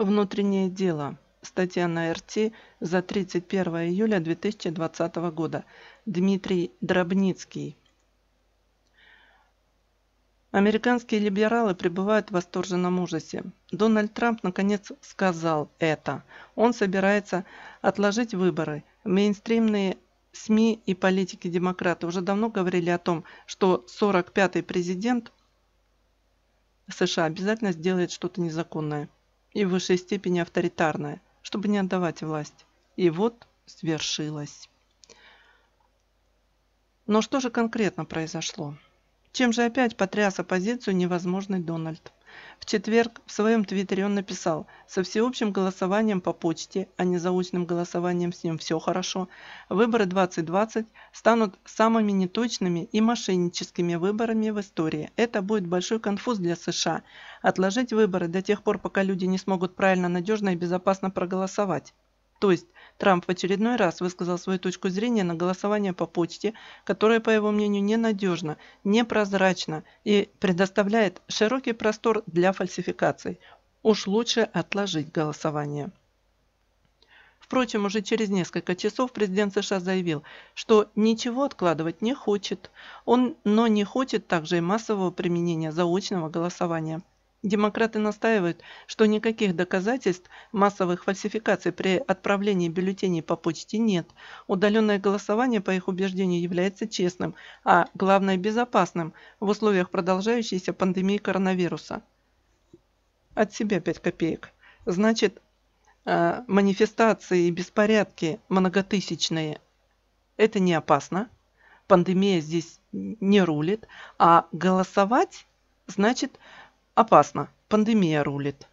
Внутреннее дело. Статья на РТ за 31 июля 2020 года. Дмитрий Дробницкий. Американские либералы пребывают в восторженном ужасе. Дональд Трамп наконец сказал это. Он собирается отложить выборы. Мейнстримные СМИ и политики-демократы уже давно говорили о том, что 45-й президент США обязательно сделает что-то незаконное и в высшей степени авторитарное, чтобы не отдавать власть. И вот свершилось. Но что же конкретно произошло? Чем же опять потряс оппозицию невозможный Дональд? В четверг в своем твиттере он написал «Со всеобщим голосованием по почте, а не заочным голосованием с ним все хорошо, выборы 2020 станут самыми неточными и мошенническими выборами в истории. Это будет большой конфуз для США. Отложить выборы до тех пор, пока люди не смогут правильно, надежно и безопасно проголосовать». То есть Трамп в очередной раз высказал свою точку зрения на голосование по почте, которое, по его мнению, ненадежно, непрозрачно и предоставляет широкий простор для фальсификаций. Уж лучше отложить голосование. Впрочем, уже через несколько часов президент США заявил, что ничего откладывать не хочет, он, но не хочет также и массового применения заочного голосования. Демократы настаивают, что никаких доказательств массовых фальсификаций при отправлении бюллетеней по почте нет. Удаленное голосование, по их убеждению, является честным, а главное – безопасным в условиях продолжающейся пандемии коронавируса. От себя 5 копеек. Значит, э, манифестации и беспорядки многотысячные – это не опасно. Пандемия здесь не рулит, а голосовать – значит – Опасно. Пандемия рулит.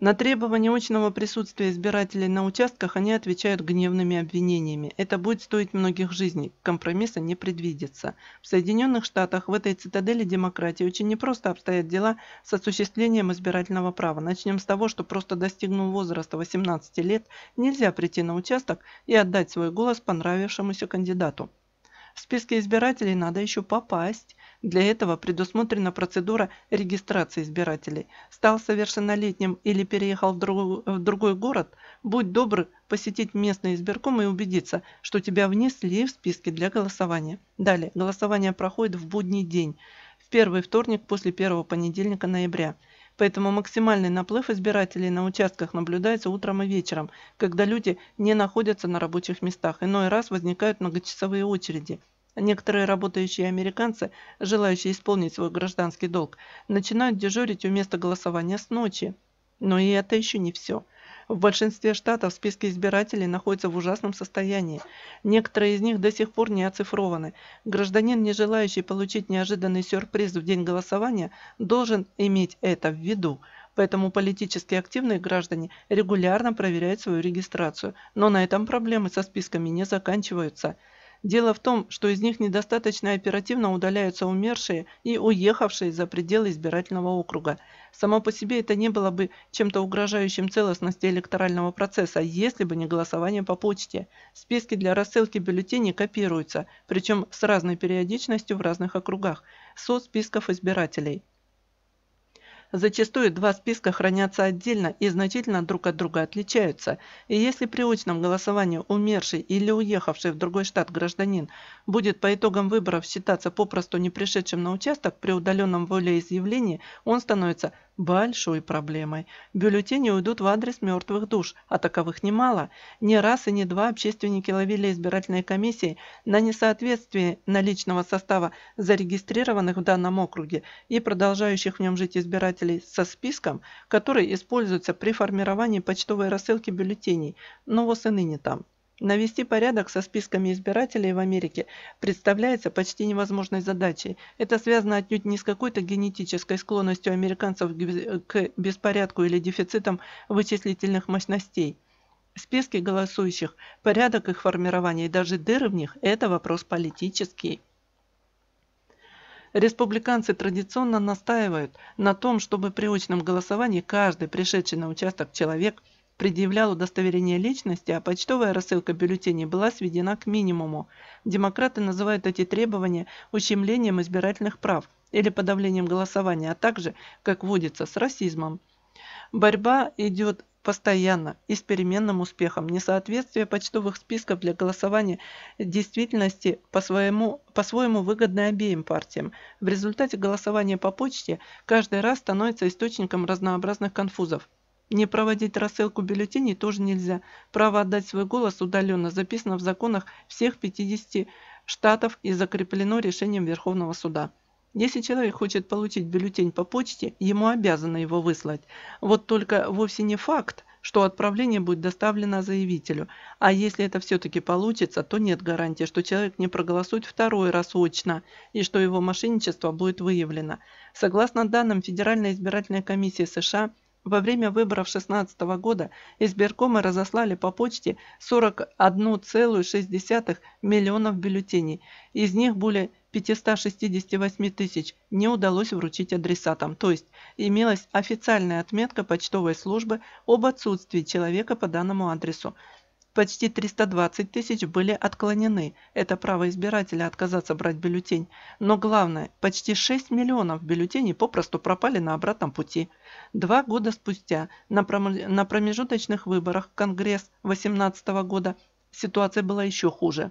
На требование очного присутствия избирателей на участках они отвечают гневными обвинениями. Это будет стоить многих жизней, компромисса не предвидится. В Соединенных Штатах в этой цитадели демократии очень непросто обстоят дела с осуществлением избирательного права. Начнем с того, что просто достигнув возраста 18 лет, нельзя прийти на участок и отдать свой голос понравившемуся кандидату. В списке избирателей надо еще попасть, для этого предусмотрена процедура регистрации избирателей. Стал совершеннолетним или переехал в, друг, э, в другой город, будь добр посетить местный избирком и убедиться, что тебя внесли в списки для голосования. Далее, голосование проходит в будний день, в первый вторник после первого понедельника ноября. Поэтому максимальный наплыв избирателей на участках наблюдается утром и вечером, когда люди не находятся на рабочих местах. Иной раз возникают многочасовые очереди. Некоторые работающие американцы, желающие исполнить свой гражданский долг, начинают дежурить у места голосования с ночи. Но и это еще не все. В большинстве штатов списки избирателей находятся в ужасном состоянии. Некоторые из них до сих пор не оцифрованы. Гражданин, не желающий получить неожиданный сюрприз в день голосования, должен иметь это в виду. Поэтому политически активные граждане регулярно проверяют свою регистрацию. Но на этом проблемы со списками не заканчиваются. Дело в том, что из них недостаточно оперативно удаляются умершие и уехавшие за пределы избирательного округа. Само по себе это не было бы чем-то угрожающим целостности электорального процесса, если бы не голосование по почте. Списки для рассылки бюллетеней копируются, причем с разной периодичностью в разных округах, со списков избирателей. Зачастую два списка хранятся отдельно и значительно друг от друга отличаются, и если при очном голосовании умерший или уехавший в другой штат гражданин будет по итогам выборов считаться попросту не пришедшим на участок при удаленном волеизъявлении, он становится большой проблемой. Бюллетени уйдут в адрес мертвых душ, а таковых немало. Ни раз и ни два общественники ловили избирательные комиссии на несоответствие наличного состава зарегистрированных в данном округе и продолжающих в нем жить избирателей со списком, который используется при формировании почтовой рассылки бюллетеней, но вот и ныне там. Навести порядок со списками избирателей в Америке представляется почти невозможной задачей. Это связано отнюдь не с какой-то генетической склонностью американцев к беспорядку или дефицитом вычислительных мощностей. Списки голосующих, порядок их формирования и даже дыры в них – это вопрос политический. Республиканцы традиционно настаивают на том, чтобы при очном голосовании каждый пришедший на участок человек – предъявлял удостоверение личности, а почтовая рассылка бюллетеней была сведена к минимуму. Демократы называют эти требования ущемлением избирательных прав или подавлением голосования, а также, как водится, с расизмом. Борьба идет постоянно и с переменным успехом. Несоответствие почтовых списков для голосования действительности по-своему по -своему выгодно обеим партиям. В результате голосование по почте каждый раз становится источником разнообразных конфузов. Не проводить рассылку бюллетеней тоже нельзя. Право отдать свой голос удаленно записано в законах всех 50 штатов и закреплено решением Верховного суда. Если человек хочет получить бюллетень по почте, ему обязано его выслать. Вот только вовсе не факт, что отправление будет доставлено заявителю. А если это все-таки получится, то нет гарантии, что человек не проголосует второй раз очно и что его мошенничество будет выявлено. Согласно данным Федеральной избирательной комиссии США, во время выборов 2016 года избиркомы разослали по почте 41,6 миллионов бюллетеней. Из них более 568 тысяч не удалось вручить адресатам, то есть имелась официальная отметка почтовой службы об отсутствии человека по данному адресу. Почти 320 тысяч были отклонены. Это право избирателя отказаться брать бюллетень. Но главное, почти 6 миллионов бюллетеней попросту пропали на обратном пути. Два года спустя на, промежуточных выборах в Конгресс 2018 года ситуация была еще хуже.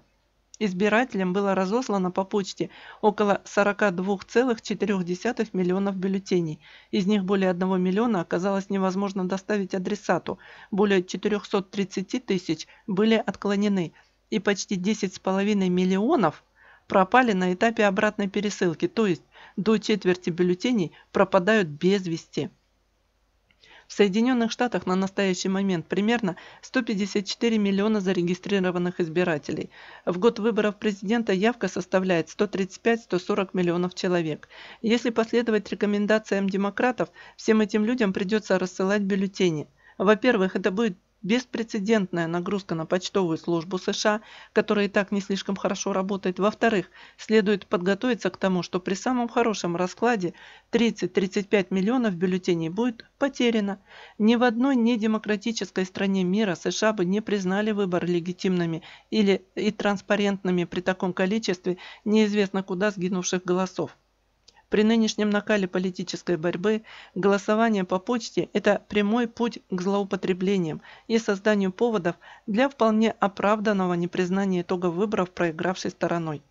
Избирателям было разослано по почте около 42,4 миллионов бюллетеней. Из них более 1 миллиона оказалось невозможно доставить адресату, более 430 тысяч были отклонены, и почти 10,5 миллионов пропали на этапе обратной пересылки, то есть до четверти бюллетеней пропадают без вести. В Соединенных Штатах на настоящий момент примерно 154 миллиона зарегистрированных избирателей. В год выборов президента явка составляет 135-140 миллионов человек. Если последовать рекомендациям демократов, всем этим людям придется рассылать бюллетени. Во-первых, это будет беспрецедентная нагрузка на почтовую службу США, которая и так не слишком хорошо работает. Во-вторых, следует подготовиться к тому, что при самом хорошем раскладе 30-35 миллионов бюллетеней будет потеряно. Ни в одной недемократической стране мира США бы не признали выборы легитимными или и транспарентными при таком количестве неизвестно куда сгинувших голосов. При нынешнем накале политической борьбы голосование по почте – это прямой путь к злоупотреблениям и созданию поводов для вполне оправданного непризнания итога выборов проигравшей стороной.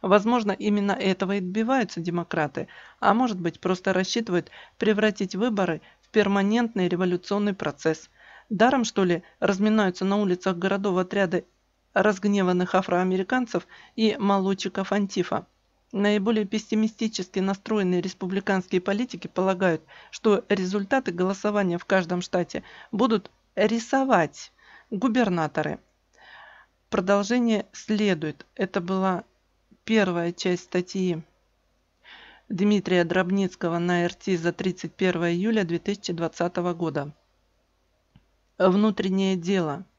Возможно, именно этого и добиваются демократы, а может быть просто рассчитывают превратить выборы в перманентный революционный процесс. Даром, что ли, разминаются на улицах городов отряды разгневанных афроамериканцев и молодчиков Антифа. Наиболее пессимистически настроенные республиканские политики полагают, что результаты голосования в каждом штате будут рисовать губернаторы. Продолжение следует. Это была первая часть статьи Дмитрия Дробницкого на РТ за 31 июля 2020 года. Внутреннее дело –